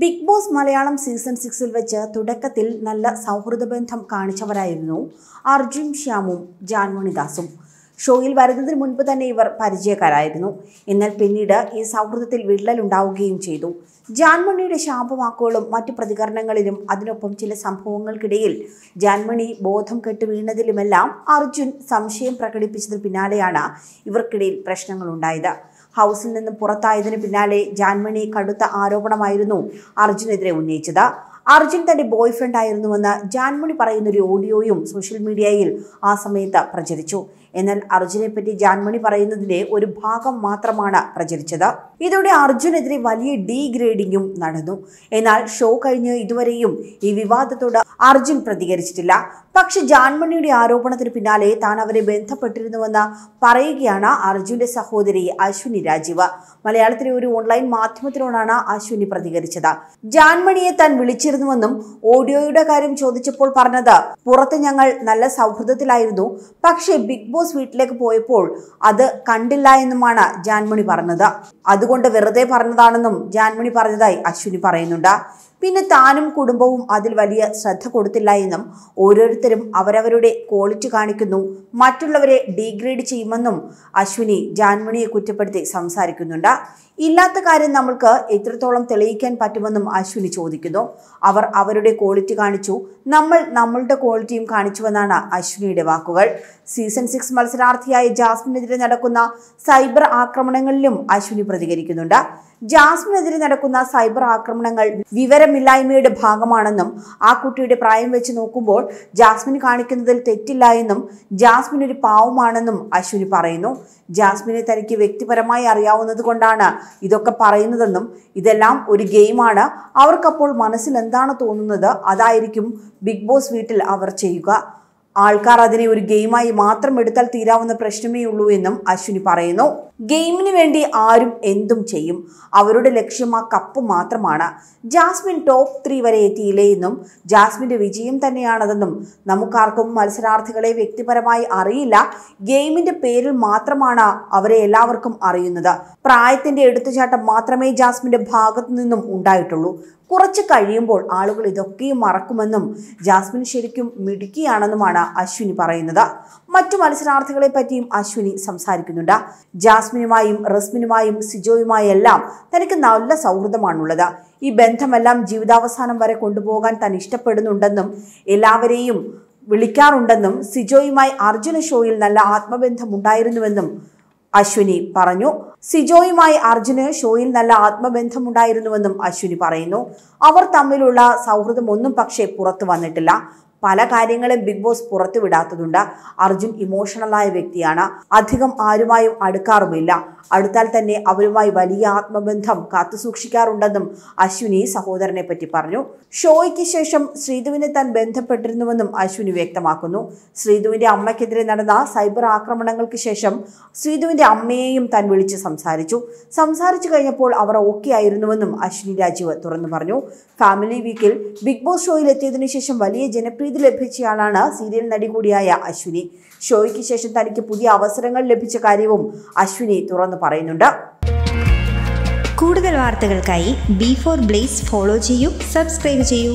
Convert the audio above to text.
big boss Malayalam season സിക്സിൽ വെച്ച് തുടക്കത്തിൽ നല്ല സൗഹൃദ ബന്ധം കാണിച്ചവരായിരുന്നു അർജുൻ ശ്യാമും ജാൻമണിദാസും ഷോയിൽ വരുന്നതിന് മുൻപ് തന്നെ ഇവർ പരിചയക്കാരായിരുന്നു എന്നാൽ പിന്നീട് ഈ സൗഹൃദത്തിൽ ഉണ്ടാവുകയും ചെയ്തു ജാൻമണിയുടെ ശാപവാക്കുകളും മറ്റു പ്രതികരണങ്ങളിലും അതിനൊപ്പം ചില സംഭവങ്ങൾക്കിടയിൽ ജാൻമണി ബോധം കെട്ട് വീണതിലുമെല്ലാം അർജുൻ സംശയം പ്രകടിപ്പിച്ചതിന് പിന്നാലെയാണ് ഇവർക്കിടയിൽ പ്രശ്നങ്ങളുണ്ടായത് ഹൗസിൽ നിന്ന് പുറത്തായതിന് പിന്നാലെ ജാൻമണി കടുത്ത ആരോപണമായിരുന്നു അർജുനെതിരെ ഉന്നയിച്ചത് അർജുൻ തന്റെ ബോയ് ഫ്രണ്ട് ആയിരുന്നുവെന്ന് ജാൻമണി പറയുന്ന ഒരു ഓഡിയോയും സോഷ്യൽ മീഡിയയിൽ ആ സമയത്ത് പ്രചരിച്ചു എന്നാൽ അർജുനെ പറ്റി ജാൻമണി പറയുന്നതിന്റെ ഒരു ഭാഗം മാത്രമാണ് പ്രചരിച്ചത് ഇതോടെ അർജുനെതിരെ വലിയ ഡീഗ്രേഡിങ്ങും നടന്നു എന്നാൽ ഷോ കഴിഞ്ഞ് ഇതുവരെയും ഈ വിവാദത്തോട് അർജുൻ പ്രതികരിച്ചിട്ടില്ല പക്ഷെ ജാൻമണിയുടെ ആരോപണത്തിന് പിന്നാലെ താൻ അവരെ ബന്ധപ്പെട്ടിരുന്നുവെന്ന് പറയുകയാണ് അർജുന്റെ സഹോദരി അശ്വിനി രാജീവ് മലയാളത്തിലെ ഒരു ഓൺലൈൻ മാധ്യമത്തിനോടാണ് അശ്വിനി പ്രതികരിച്ചത് ജാൻമണിയെ താൻ വിളിച്ചിരുന്നു ആയിരുന്നുവെന്നും ഓഡിയോയുടെ കാര്യം ചോദിച്ചപ്പോൾ പറഞ്ഞത് പുറത്ത് ഞങ്ങൾ നല്ല സൗഹൃദത്തിലായിരുന്നു പക്ഷേ ബിഗ് ബോസ് വീട്ടിലേക്ക് പോയപ്പോൾ അത് കണ്ടില്ല എന്നുമാണ് ജാൻമണി പറഞ്ഞത് അതുകൊണ്ട് വെറുതെ പറഞ്ഞതാണെന്നും ജാൻമണി പറഞ്ഞതായി അശ്വിനി പറയുന്നുണ്ട് പിന്നെ താനും കുടുംബവും അതിൽ വലിയ ശ്രദ്ധ കൊടുത്തില്ല എന്നും ഓരോരുത്തരും അവരവരുടെ ക്വാളിറ്റി കാണിക്കുന്നു മറ്റുള്ളവരെ ഡീഗ്രേഡ് ചെയ്യുമെന്നും അശ്വിനി ജാൻമണിയെ കുറ്റപ്പെടുത്തി സംസാരിക്കുന്നുണ്ട് ഇല്ലാത്ത കാര്യം നമ്മൾക്ക് എത്രത്തോളം തെളിയിക്കാൻ പറ്റുമെന്നും അശ്വിനി ചോദിക്കുന്നു അവർ അവരുടെ ക്വാളിറ്റി കാണിച്ചു നമ്മൾ നമ്മളുടെ ക്വാളിറ്റിയും കാണിച്ചുവെന്നാണ് അശ്വിനിയുടെ വാക്കുകൾ സീസൺ സിക്സ് മത്സരാർത്ഥിയായ ജാസ്മിനെതിരെ നടക്കുന്ന സൈബർ ആക്രമണങ്ങളിലും അശ്വിനി പ്രതികരിക്കുന്നുണ്ട് ജാസ്മിനെതിരെ നടക്കുന്ന സൈബർ ആക്രമണങ്ങൾ വിവരം വിവരമില്ലായ്മയുടെ ഭാഗമാണെന്നും ആ കുട്ടിയുടെ പ്രായം വെച്ച് നോക്കുമ്പോൾ ജാസ്മിൻ കാണിക്കുന്നതിൽ തെറ്റില്ല എന്നും ജാസ്മിൻ ഒരു പാവമാണെന്നും അശ്വിനി പറയുന്നു ജാസ്മിനെ തനിക്ക് വ്യക്തിപരമായി അറിയാവുന്നത് കൊണ്ടാണ് ഇതൊക്കെ പറയുന്നതെന്നും ഇതെല്ലാം ഒരു ഗെയിമാണ് അവർക്കപ്പോൾ മനസ്സിൽ എന്താണ് തോന്നുന്നത് അതായിരിക്കും ബിഗ് ബോസ് വീട്ടിൽ അവർ ചെയ്യുക ആൾക്കാർ അതിനെ ഒരു ഗെയിമായി മാത്രം എടുത്താൽ തീരാവുന്ന പ്രശ്നമേ ഉള്ളൂ എന്നും അശ്വിനി പറയുന്നു ഗെയിമിന് വേണ്ടി ആരും എന്തും ചെയ്യും അവരുടെ ലക്ഷ്യം ആ കപ്പ് മാത്രമാണ് ജാസ്മിൻ ടോപ്പ് ത്രീ വരെ എത്തിയില്ലേ എന്നും ജാസ്മിൻ്റെ വിജയം തന്നെയാണതെന്നും നമുക്കാർക്കും മത്സരാർത്ഥികളെ വ്യക്തിപരമായി അറിയില്ല ഗെയിമിൻ്റെ പേരിൽ മാത്രമാണ് അവരെ എല്ലാവർക്കും അറിയുന്നത് പ്രായത്തിൻ്റെ എടുത്തുചാട്ടം മാത്രമേ ജാസ്മിൻ്റെ ഭാഗത്തു നിന്നും ഉണ്ടായിട്ടുള്ളൂ കുറച്ച് കഴിയുമ്പോൾ ആളുകൾ ഇതൊക്കെയും മറക്കുമെന്നും ജാസ്മിൻ ശരിക്കും മിടുക്കിയാണെന്നുമാണ് അശ്വിനി പറയുന്നത് മറ്റു മത്സരാർത്ഥികളെ പറ്റിയും അശ്വിനി സംസാരിക്കുന്നുണ്ട് ജാസ്മിൻ യാസ്മിനുമായും റസ്മിനുമായും സിജോയുമായെല്ലാം തനിക്ക് നല്ല സൗഹൃദമാണുള്ളത് ഈ ബന്ധമെല്ലാം ജീവിതാവസാനം വരെ കൊണ്ടുപോകാൻ താൻ ഇഷ്ടപ്പെടുന്നുണ്ടെന്നും എല്ലാവരെയും വിളിക്കാറുണ്ടെന്നും സിജോയുമായി അർജുന ഷോയിൽ നല്ല ആത്മബന്ധമുണ്ടായിരുന്നുവെന്നും അശ്വിനി പറഞ്ഞു സിജോയുമായി അർജുന് ഷോയിൽ നല്ല ആത്മബന്ധമുണ്ടായിരുന്നുവെന്നും അശ്വിനി പറയുന്നു അവർ തമ്മിലുള്ള സൗഹൃദം ഒന്നും പക്ഷേ പുറത്തു വന്നിട്ടില്ല പല കാര്യങ്ങളും ബിഗ് ബോസ് പുറത്തുവിടാത്തതുണ്ട് അർജുൻ ഇമോഷണലായ വ്യക്തിയാണ് അധികം ആരുമായും അടുക്കാറുമില്ല അടുത്താൽ തന്നെ അവരുമായി വലിയ ആത്മബന്ധം കാത്തുസൂക്ഷിക്കാറുണ്ടെന്നും അശ്വിനി സഹോദരനെ പറ്റി പറഞ്ഞു ഷോയ്ക്ക് ശേഷം ശ്രീധുവിനെ താൻ ബന്ധപ്പെട്ടിരുന്നുവെന്നും അശ്വിനി വ്യക്തമാക്കുന്നു ശ്രീധുവിന്റെ അമ്മയ്ക്കെതിരെ നടന്ന സൈബർ ആക്രമണങ്ങൾക്ക് ശേഷം ശ്രീധുവിന്റെ അമ്മയെയും താൻ വിളിച്ച് സംസാരിച്ചു സംസാരിച്ചു കഴിഞ്ഞപ്പോൾ അവർ ഓക്കെ ആയിരുന്നുവെന്നും അശ്വിനി രാജീവ് തുറന്നു പറഞ്ഞു ഫാമിലി വീക്കിൽ ബിഗ് ബോസ് ഷോയിൽ എത്തിയതിനു ശേഷം വലിയ ജനപ്രിയ പ്രീതി ലഭിച്ചയാളാണ് സീരിയൽ നടി കൂടിയായ അശ്വിനി ഷോയ്ക്ക് ശേഷം തനിക്ക് പുതിയ അവസരങ്ങൾ ലഭിച്ച കാര്യവും അശ്വിനി തുറന്നു പറയുന്നുണ്ട് കൂടുതൽ വാർത്തകൾക്കായി ബി ഫോർ ബ്ലേസ് ഫോളോ ചെയ്യൂ സബ്സ്ക്രൈബ് ചെയ്യൂ